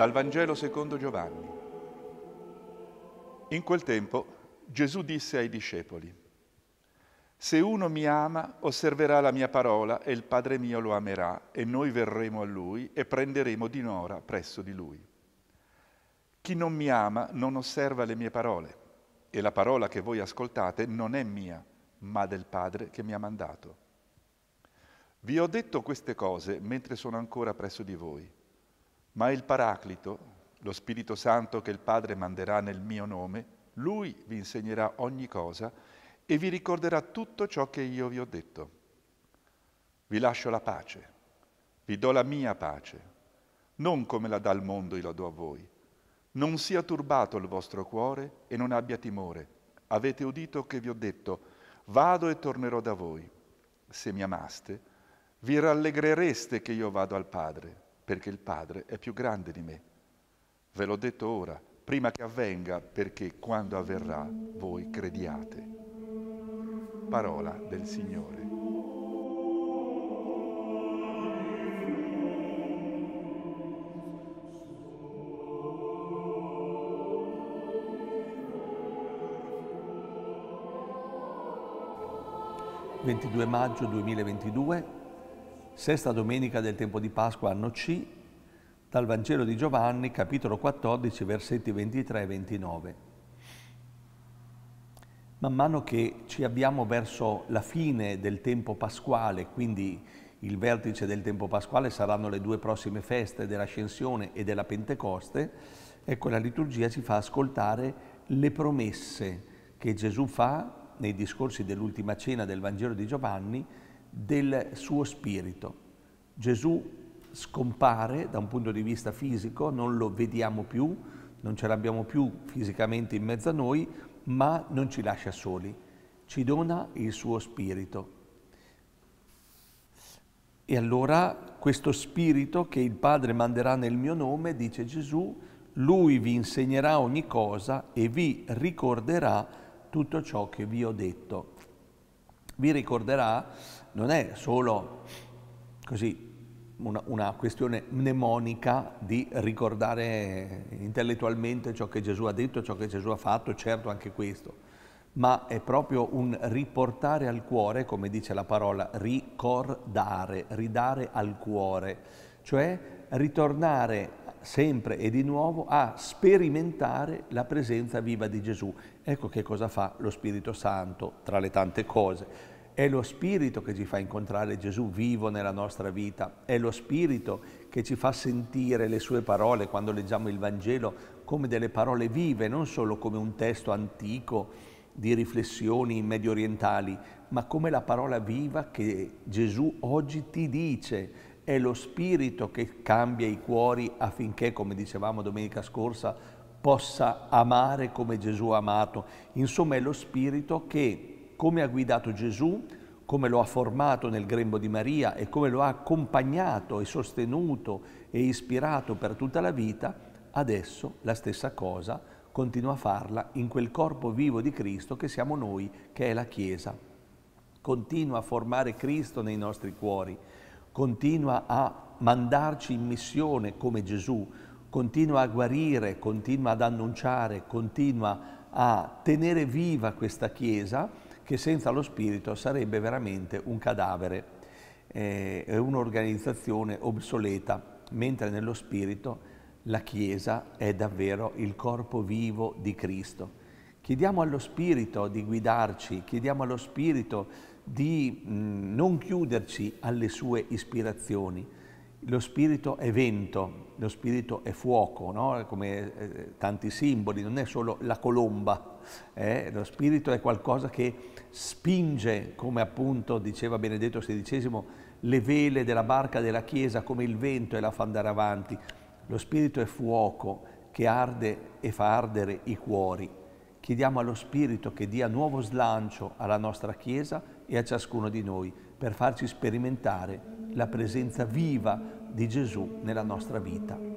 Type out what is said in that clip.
Dal Vangelo secondo Giovanni. In quel tempo Gesù disse ai discepoli, Se uno mi ama, osserverà la mia parola e il Padre mio lo amerà e noi verremo a lui e prenderemo dinora presso di lui. Chi non mi ama non osserva le mie parole e la parola che voi ascoltate non è mia, ma del Padre che mi ha mandato. Vi ho detto queste cose mentre sono ancora presso di voi ma il Paraclito, lo Spirito Santo che il Padre manderà nel mio nome, lui vi insegnerà ogni cosa e vi ricorderà tutto ciò che io vi ho detto. Vi lascio la pace, vi do la mia pace, non come la dà il mondo io la do a voi. Non sia turbato il vostro cuore e non abbia timore. Avete udito che vi ho detto, vado e tornerò da voi. Se mi amaste, vi rallegrereste che io vado al Padre perché il Padre è più grande di me. Ve l'ho detto ora, prima che avvenga, perché quando avverrà voi crediate. Parola del Signore. «22 maggio 2022, Sesta domenica del tempo di Pasqua, anno C, dal Vangelo di Giovanni, capitolo 14, versetti 23 e 29. Man mano che ci abbiamo verso la fine del tempo pasquale, quindi il vertice del tempo pasquale saranno le due prossime feste dell'Ascensione e della Pentecoste, ecco la liturgia ci fa ascoltare le promesse che Gesù fa nei discorsi dell'ultima cena del Vangelo di Giovanni del suo spirito. Gesù scompare da un punto di vista fisico, non lo vediamo più, non ce l'abbiamo più fisicamente in mezzo a noi, ma non ci lascia soli, ci dona il suo spirito. E allora questo spirito che il Padre manderà nel mio nome, dice Gesù, lui vi insegnerà ogni cosa e vi ricorderà tutto ciò che vi ho detto vi ricorderà, non è solo così una, una, questione mnemonica di ricordare intellettualmente ciò che Gesù ha detto, ciò che Gesù ha fatto, certo anche questo, ma è proprio un riportare al cuore, come dice la parola, ricordare, ridare al cuore, cioè ritornare sempre e di nuovo a sperimentare la presenza viva di Gesù. Ecco che cosa fa lo Spirito Santo, tra le tante cose. È lo Spirito che ci fa incontrare Gesù vivo nella nostra vita, è lo Spirito che ci fa sentire le sue parole quando leggiamo il Vangelo come delle parole vive, non solo come un testo antico di riflessioni medio orientali, ma come la parola viva che Gesù oggi ti dice è lo spirito che cambia i cuori affinché, come dicevamo domenica scorsa, possa amare come Gesù ha amato. Insomma è lo spirito che, come ha guidato Gesù, come lo ha formato nel grembo di Maria e come lo ha accompagnato e sostenuto e ispirato per tutta la vita, adesso la stessa cosa continua a farla in quel corpo vivo di Cristo che siamo noi, che è la Chiesa. Continua a formare Cristo nei nostri cuori continua a mandarci in missione come Gesù, continua a guarire, continua ad annunciare, continua a tenere viva questa Chiesa che senza lo Spirito sarebbe veramente un cadavere, eh, un'organizzazione obsoleta, mentre nello Spirito la Chiesa è davvero il corpo vivo di Cristo. Chiediamo allo Spirito di guidarci, chiediamo allo Spirito di mh, non chiuderci alle sue ispirazioni. Lo Spirito è vento, lo Spirito è fuoco, no? come eh, tanti simboli, non è solo la colomba. Eh? Lo Spirito è qualcosa che spinge, come appunto diceva Benedetto XVI, le vele della barca della Chiesa come il vento e la fa andare avanti. Lo Spirito è fuoco che arde e fa ardere i cuori Chiediamo allo Spirito che dia nuovo slancio alla nostra Chiesa e a ciascuno di noi per farci sperimentare la presenza viva di Gesù nella nostra vita.